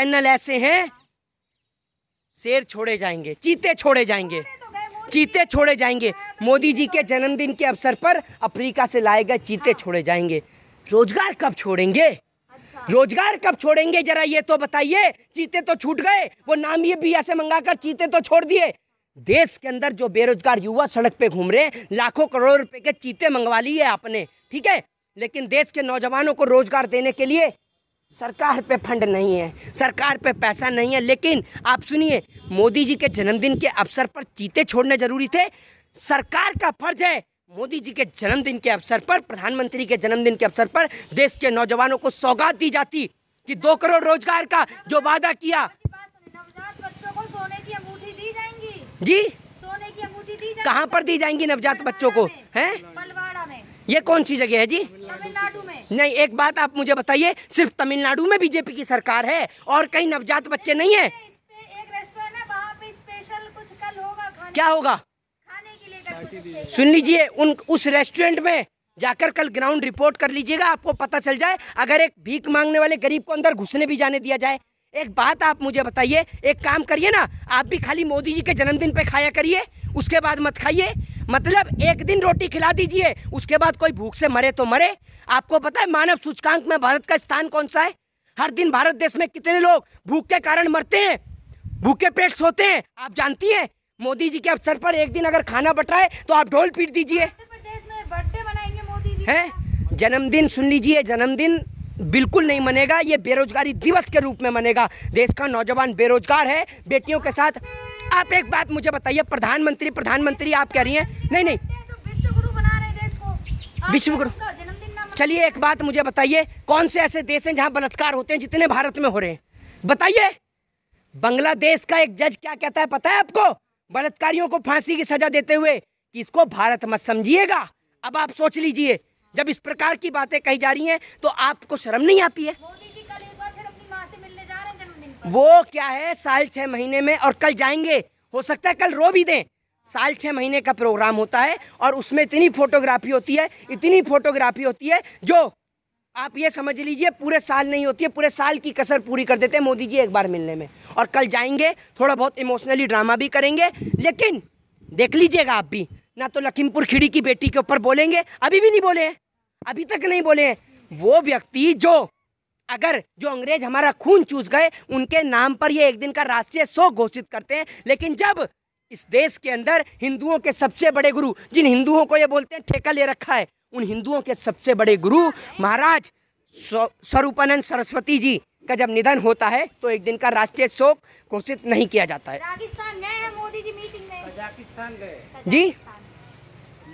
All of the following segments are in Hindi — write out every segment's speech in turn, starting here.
चैनल ऐसे हैं शेर छोड़े जाएंगे चीते छोड़े जाएंगे चीते छोड़े जाएंगे मोदी जी के जन्मदिन के अवसर पर अफ्रीका से लाए गए चीते छोड़े जाएंगे रोजगार कब छोड़ेंगे अच्छा। रोजगार कब छोड़ेंगे जरा ये तो बताइए चीते तो छूट गए वो नाम ये भी ऐसे मंगा कर चीते तो छोड़ दिए देश के अंदर जो बेरोजगार युवा सड़क पे घूम रहे हैं लाखों करोड़ रुपए के चीते मंगवा लिए आपने ठीक है लेकिन देश के नौजवानों को रोजगार देने के लिए सरकार पे फंड नहीं है सरकार पे पैसा नहीं है लेकिन आप सुनिए मोदी जी के जन्मदिन के अवसर पर चीते छोड़ने जरूरी थे सरकार का फर्ज है मोदी जी के जन्मदिन के अवसर पर प्रधानमंत्री के जन्मदिन के अवसर पर देश के नौजवानों को सौगात दी जाती कि दो करोड़ रोजगार का जो वादा किया जी सोने की अंगूठी दी कहाँ पर दी जाएंगी नवजात बच्चों को हैं ये कौन सी जगह है जी नहीं एक बात आप मुझे बताइए सिर्फ तमिलनाडु में बीजेपी की सरकार है और कहीं नवजात बच्चे नहीं है क्या होगा सुन लीजिए उन उस रेस्टोरेंट में जाकर कल ग्राउंड रिपोर्ट कर लीजिएगा आपको पता चल जाए अगर एक भीख मांगने वाले गरीब को अंदर घुसने भी जाने दिया जाए एक बात आप मुझे बताइए एक काम करिए ना आप भी खाली मोदी जी के जन्मदिन पे खाया करिए उसके बाद मत खाइए मतलब एक दिन रोटी खिला दीजिए उसके बाद कोई भूख से मरे तो मरे आपको पता है मानव सूचकांक में भारत का स्थान कौन सा है हर दिन भारत देश में कितने लोग भूख के कारण मरते हैं भूखे पेट सोते हैं आप जानती हैं मोदी जी के अवसर पर एक दिन अगर खाना बट रहा है तो आप ढोल पीट दीजिए है जन्मदिन सुन लीजिए जन्मदिन बिल्कुल नहीं मनेगा ये बेरोजगारी दिवस के रूप में मनेगा देश का नौजवान बेरोजगार है बेटियों के साथ आप एक बात मुझे बताइए प्रधानमंत्री प्रधानमंत्री आप कह रही हैं नहीं नहीं विश्व गुरु चलिए एक बात मुझे बताइए कौन से ऐसे देश हैं जहां बलात्कार होते हैं जितने भारत में हो रहे हैं बताइए बांग्लादेश का एक जज क्या कहता है पता है आपको बलात्कारियों को फांसी की सजा देते हुए कि इसको भारत मत समझिएगा अब आप सोच लीजिए जब इस प्रकार की बातें कही जा रही हैं तो आपको शर्म नहीं आती है वो क्या है साल छः महीने में और कल जाएंगे हो सकता है कल रो भी दें साल छः महीने का प्रोग्राम होता है और उसमें इतनी फोटोग्राफी होती है इतनी फोटोग्राफी होती है जो आप ये समझ लीजिए पूरे साल नहीं होती है पूरे साल की कसर पूरी कर देते हैं मोदी जी एक बार मिलने में और कल जाएंगे थोड़ा बहुत इमोशनली ड्रामा भी करेंगे लेकिन देख लीजिएगा आप भी ना तो लखीमपुर खिड़ी की बेटी के ऊपर बोलेंगे अभी भी नहीं बोले हैं अभी तक नहीं बोले हैं वो व्यक्ति जो अगर जो अंग्रेज हमारा खून चूस गए उनके नाम पर ये एक दिन का राष्ट्रीय शोक घोषित करते हैं लेकिन जब इस देश के अंदर हिंदुओं के सबसे बड़े गुरु जिन हिंदुओं को ये बोलते हैं ठेका ले रखा है उन हिंदुओं के सबसे बड़े गुरु महाराज स्वरूपानंद सरस्वती जी का जब निधन होता है तो एक दिन का राष्ट्रीय शोक घोषित नहीं किया जाता है राजस्थान गए मोदी जी मीटिंग में गए। जी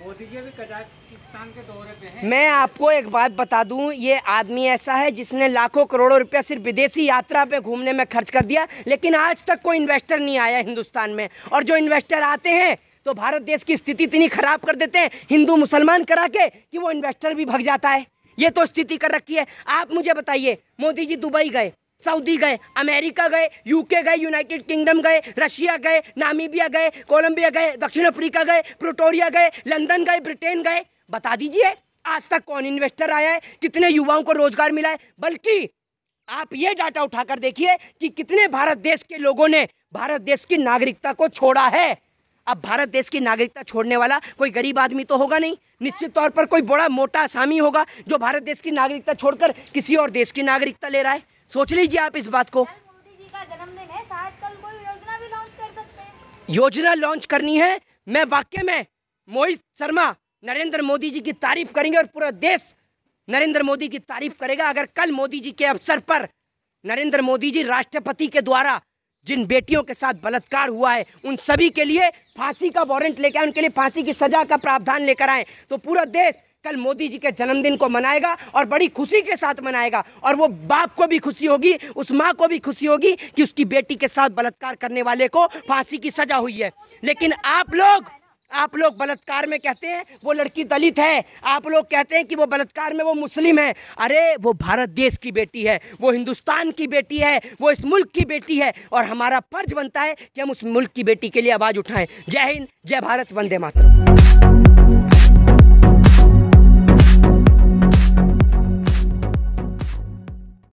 मोदी जी अभी कजाकिस्तान के दौरे पे हैं मैं आपको एक बात बता दूं ये आदमी ऐसा है जिसने लाखों करोड़ों रुपया सिर्फ विदेशी यात्रा पे घूमने में खर्च कर दिया लेकिन आज तक कोई इन्वेस्टर नहीं आया हिंदुस्तान में और जो इन्वेस्टर आते हैं तो भारत देश की स्थिति इतनी खराब कर देते हैं हिंदू मुसलमान करा के कि वो इन्वेस्टर भी भग जाता है ये तो स्थिति कर रखी है आप मुझे बताइए मोदी जी दुबई गए सऊदी गए अमेरिका गए यूके गए यूनाइटेड किंगडम गए रशिया गए नामीबिया गए कोलंबिया गए दक्षिण अफ्रीका गए प्रोटोरिया गए लंदन गए ब्रिटेन गए बता दीजिए आज तक कौन इन्वेस्टर आया है कितने युवाओं को रोजगार मिला है बल्कि आप ये डाटा उठाकर देखिए कि कितने भारत देश के लोगों ने भारत देश की नागरिकता को छोड़ा है अब भारत देश की नागरिकता छोड़ने वाला कोई गरीब आदमी तो होगा नहीं निश्चित तौर पर कोई बड़ा मोटा आसामी होगा जो भारत देश की नागरिकता छोड़कर किसी और देश की नागरिकता ले रहा है सोच लीजिए आप इस बात को योजना लॉन्च करनी है मैं वाक्य में मोहित शर्मा नरेंद्र मोदी जी की तारीफ करेंगे और पूरा देश नरेंद्र मोदी की तारीफ करेगा अगर कल मोदी जी के अवसर पर नरेंद्र मोदी जी राष्ट्रपति के द्वारा जिन बेटियों के साथ बलात्कार हुआ है उन सभी के लिए फांसी का वारंट लेकर आए उनके लिए फांसी की सजा का प्रावधान लेकर आए तो पूरा देश कल मोदी जी के जन्मदिन को मनाएगा और बड़ी खुशी के साथ मनाएगा और वो बाप को भी खुशी होगी उस माँ को भी खुशी होगी कि उसकी बेटी के साथ बलात्कार करने वाले को फांसी की सजा हुई है लेकिन आप लोग आप लोग बलात्कार में कहते हैं वो लड़की दलित है आप लोग कहते हैं कि वो बलात्कार में वो मुस्लिम है अरे वो भारत देश की बेटी है वो हिंदुस्तान की बेटी है वो इस मुल्क की बेटी है और हमारा फर्ज बनता है कि हम उस मुल्क की बेटी के लिए आवाज़ उठाएं जय हिंद जय भारत वंदे मातरम